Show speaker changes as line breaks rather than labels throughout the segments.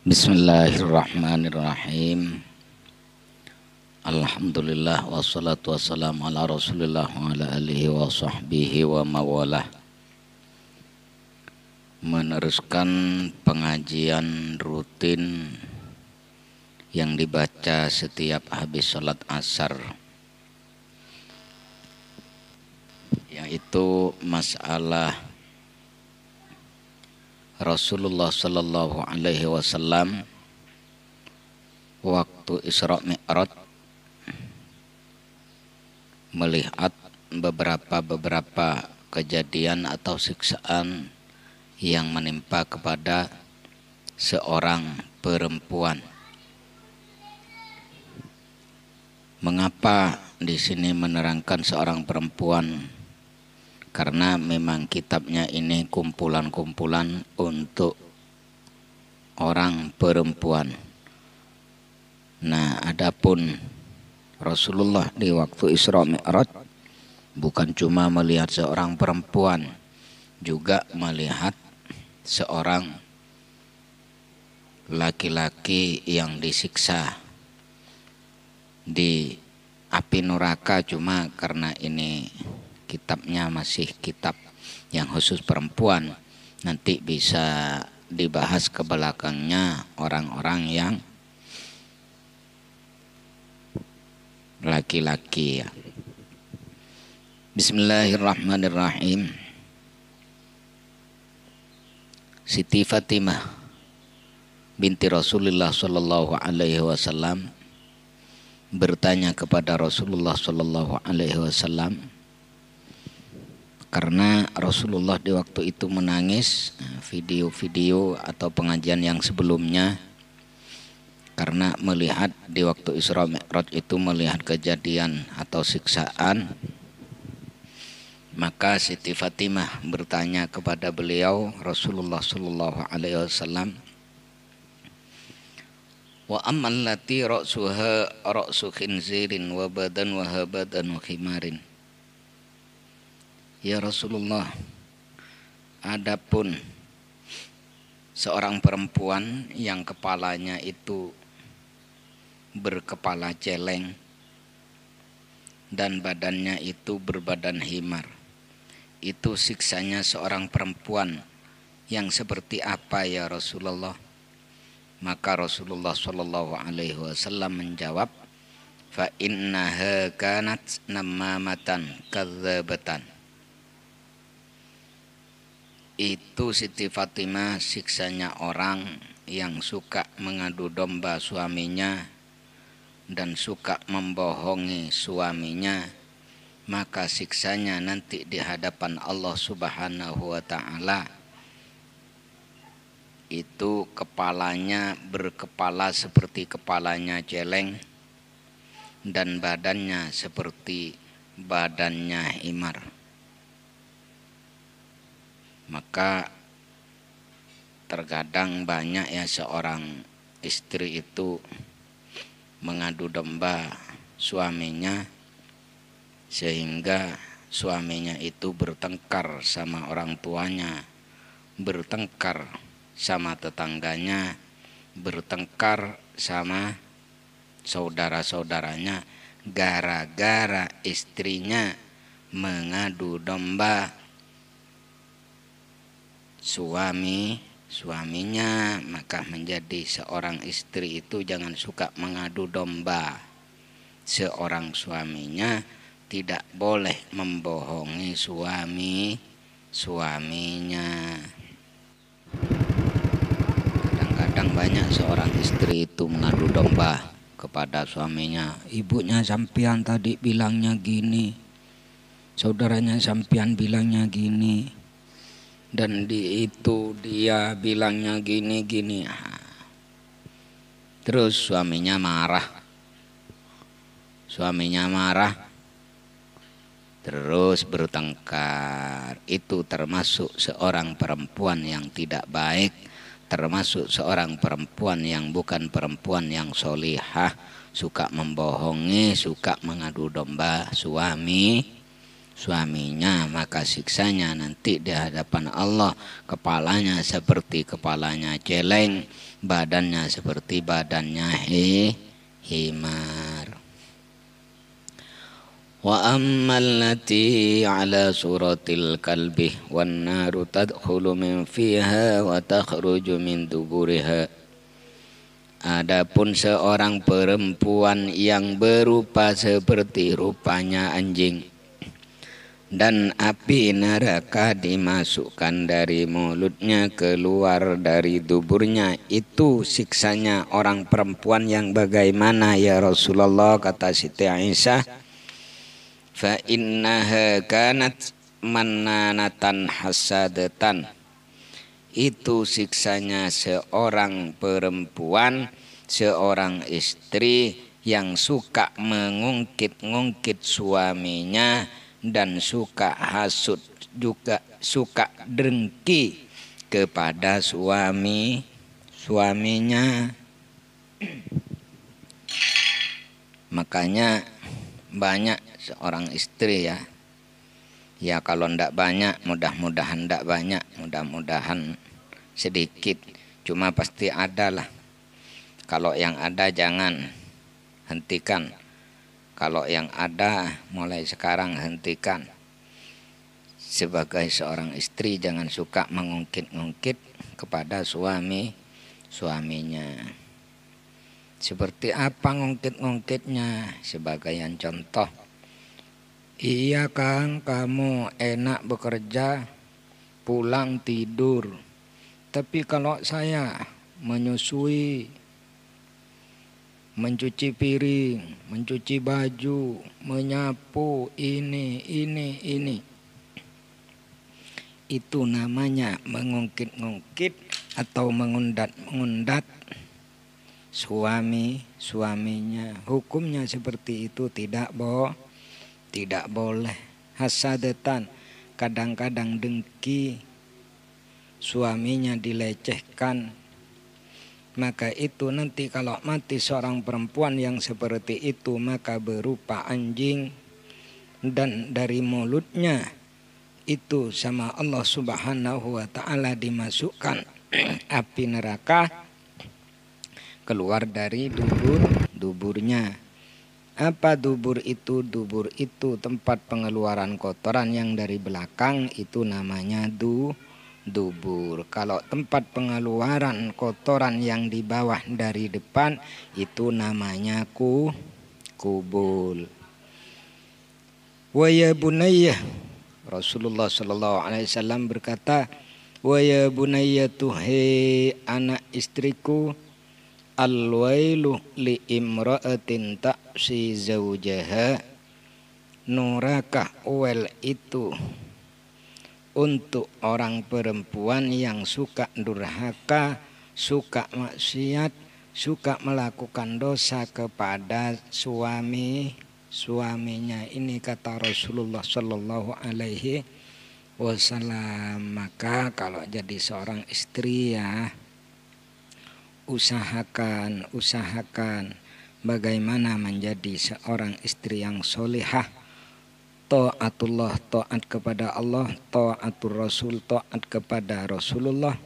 Bismillahirrahmanirrahim Alhamdulillah wassalatu wassalamu ala rasulillah wa ala alihi wa sahbihi wa mawalah Meneruskan pengajian rutin yang dibaca setiap habis sholat asar yaitu masalah Rasulullah Shallallahu Alaihi Wasallam waktu Isra Mi'raj melihat beberapa beberapa kejadian atau siksaan yang menimpa kepada seorang perempuan. Mengapa di sini menerangkan seorang perempuan karena memang kitabnya ini kumpulan-kumpulan untuk orang perempuan. Nah, adapun Rasulullah di waktu Isra Mi'raj bukan cuma melihat seorang perempuan, juga melihat seorang laki-laki yang disiksa di api neraka cuma karena ini kitabnya masih kitab yang khusus perempuan nanti bisa dibahas ke belakangnya orang-orang yang laki-laki ya. Bismillahirrahmanirrahim. Siti Fatimah binti Rasulullah sallallahu alaihi wasallam bertanya kepada Rasulullah sallallahu alaihi wasallam karena Rasulullah di waktu itu menangis eh, video-video atau pengajian yang sebelumnya karena melihat di waktu Isra Mi'raj itu melihat kejadian atau siksaan maka Siti Fatimah bertanya kepada beliau Rasulullah Sallallahu Alaihi Wasallam wa amman lati ra'suha ra'su khinzirin wa badan wa habadan wa khimarin Ya Rasulullah Adapun seorang perempuan yang kepalanya itu berkepala celeng dan badannya itu berbadan himar itu siksanya seorang perempuan yang seperti apa ya Rasulullah maka Rasulullah Shallallahu Alaihi Wasallam menjawab fa innaha kanat namamatan kadzabatan itu Siti Fatimah siksanya orang yang suka mengadu domba suaminya dan suka membohongi suaminya maka siksanya nanti di hadapan Allah Subhanahu wa taala itu kepalanya berkepala seperti kepalanya celeng dan badannya seperti badannya himar maka terkadang banyak ya seorang istri itu mengadu domba suaminya sehingga suaminya itu bertengkar sama orang tuanya bertengkar sama tetangganya bertengkar sama saudara-saudaranya gara-gara istrinya mengadu domba suami suaminya maka menjadi seorang istri itu jangan suka mengadu domba seorang suaminya tidak boleh membohongi suami suaminya kadang-kadang banyak seorang istri itu mengadu domba kepada suaminya ibunya sampian tadi bilangnya gini saudaranya sampian bilangnya gini dan di itu dia bilangnya gini gini terus suaminya marah suaminya marah terus bertengkar itu termasuk seorang perempuan yang tidak baik termasuk seorang perempuan yang bukan perempuan yang solihah suka membohongi suka mengadu domba suami suaminya maka siksanya nanti di hadapan Allah kepalanya seperti kepalanya celeng badannya seperti badannya he himar wa ammal lati ala suratil kalbi wan naru tadkhulu min fiha wa takhruju min duburiha Adapun seorang perempuan yang berupa seperti rupanya anjing dan api neraka dimasukkan dari mulutnya keluar dari duburnya itu siksanya orang perempuan yang bagaimana ya Rasulullah kata Siti Aisyah fa innaha kanat mananatan hasadatan itu siksanya seorang perempuan seorang istri yang suka mengungkit-ungkit suaminya dan suka hasut juga suka dengki kepada suami suaminya makanya banyak seorang istri ya ya kalau ndak banyak mudah-mudahan ndak banyak mudah-mudahan sedikit cuma pasti ada lah kalau yang ada jangan hentikan kalau yang ada mulai sekarang hentikan. Sebagai seorang istri jangan suka mengungkit-ungkit kepada suami suaminya. Seperti apa ngungkit-ngungkitnya? Sebagai yang contoh. Iya Kang, kamu enak bekerja, pulang tidur. Tapi kalau saya menyusui mencuci piring, mencuci baju, menyapu, ini, ini, ini. Itu namanya mengungkit-ungkit atau mengundat-undat suami suaminya. Hukumnya seperti itu tidak bo tidak boleh. Hasadetan kadang-kadang dengki suaminya dilecehkan maka itu nanti kalau mati seorang perempuan yang seperti itu maka berupa anjing dan dari mulutnya itu sama Allah Subhanahu wa taala dimasukkan api neraka keluar dari dubur duburnya apa dubur itu dubur itu tempat pengeluaran kotoran yang dari belakang itu namanya du dubur. Kalau tempat pengeluaran kotoran yang di bawah dari depan itu namanya ku kubul. waya bunayyah Rasulullah sallallahu alaihi wasallam berkata, waya bunaya bunayya tuhi anak istriku alwailu li imra'atin ta'si zaujaha." Nurakah wel itu untuk orang perempuan yang suka durhaka, suka maksiat, suka melakukan dosa kepada suami suaminya ini kata Rasulullah Shallallahu Alaihi Wasallam maka kalau jadi seorang istri ya usahakan usahakan bagaimana menjadi seorang istri yang solehah. Ta'atullah, ta'at kepada Allah, ta'atul Rasul, ta'at kepada Rasulullah.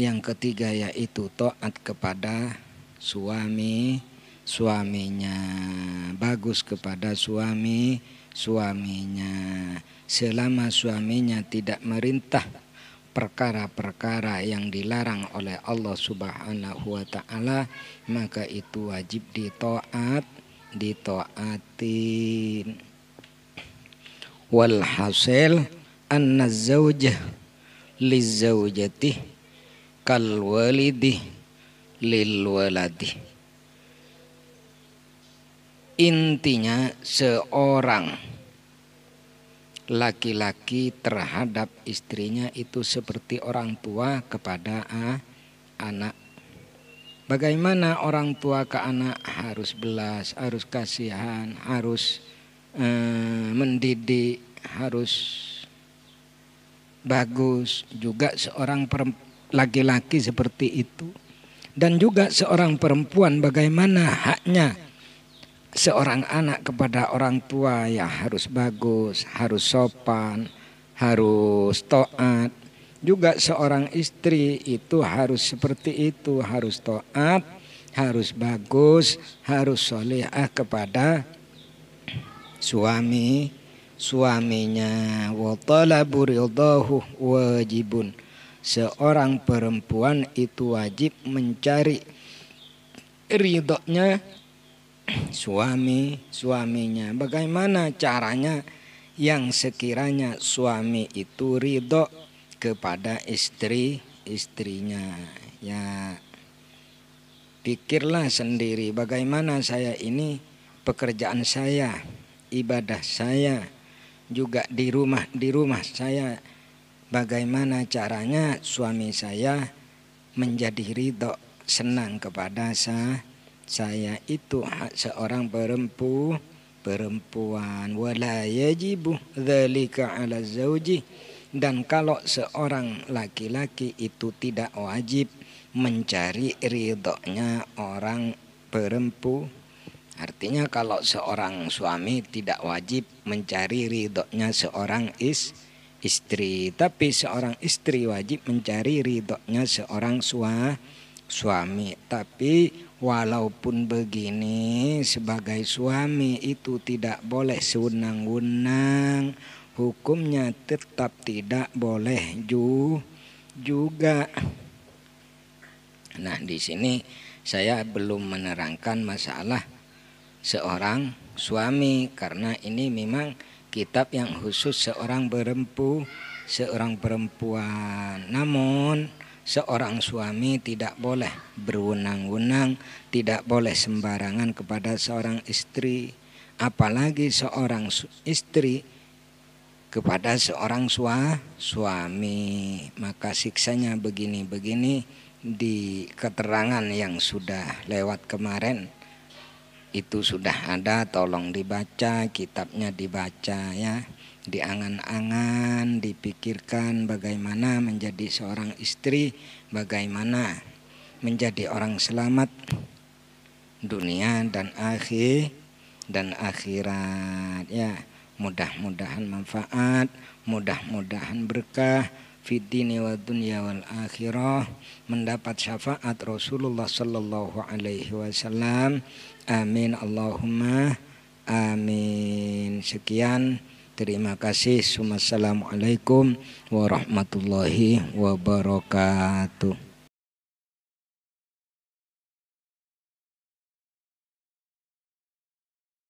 Yang ketiga yaitu ta'at kepada suami suaminya. Bagus kepada suami suaminya. Selama suaminya tidak merintah perkara-perkara yang dilarang oleh Allah Subhanahu wa taala maka itu wajib ditaat ditaatin Walhasil anna zawjah zawjati kal walidi lil waladi Intinya seorang laki-laki terhadap istrinya itu seperti orang tua kepada anak. Bagaimana orang tua ke anak harus belas, harus kasihan, harus Eh, mendidik harus bagus juga seorang laki-laki seperti itu dan juga seorang perempuan bagaimana haknya seorang anak kepada orang tua ya harus bagus, harus sopan, harus taat. Juga seorang istri itu harus seperti itu, harus taat, harus bagus, harus solehah kepada suami suaminya wa talabu ridahu wajibun seorang perempuan itu wajib mencari ridhonya suami suaminya bagaimana caranya yang sekiranya suami itu ridho kepada istri istrinya ya pikirlah sendiri bagaimana saya ini pekerjaan saya ibadah saya juga di rumah di rumah saya bagaimana caranya suami saya menjadi ridho senang kepada saya saya itu seorang perempu perempuan wala yajibu dzalika ala zauji dan kalau seorang laki-laki itu tidak wajib mencari ridhonya orang perempu Artinya kalau seorang suami tidak wajib mencari ridhonya seorang is, istri. Tapi seorang istri wajib mencari ridhonya seorang sua, suami. Tapi walaupun begini sebagai suami itu tidak boleh sunang wenang Hukumnya tetap tidak boleh ju, juga. Nah di sini saya belum menerangkan masalah seorang suami karena ini memang kitab yang khusus seorang perempu seorang perempuan namun seorang suami tidak boleh berwenang-wenang tidak boleh sembarangan kepada seorang istri apalagi seorang istri kepada seorang sua, suami maka siksanya begini-begini di keterangan yang sudah lewat kemarin itu sudah ada tolong dibaca kitabnya dibaca ya diangan-angan dipikirkan bagaimana menjadi seorang istri bagaimana menjadi orang selamat dunia dan akhir dan akhirat ya mudah-mudahan manfaat mudah-mudahan berkah fitini wa dunya wal akhirah mendapat syafaat Rasulullah sallallahu alaihi wasallam amin Allahumma amin sekian terima kasih Assalamualaikum warahmatullahi wabarakatuh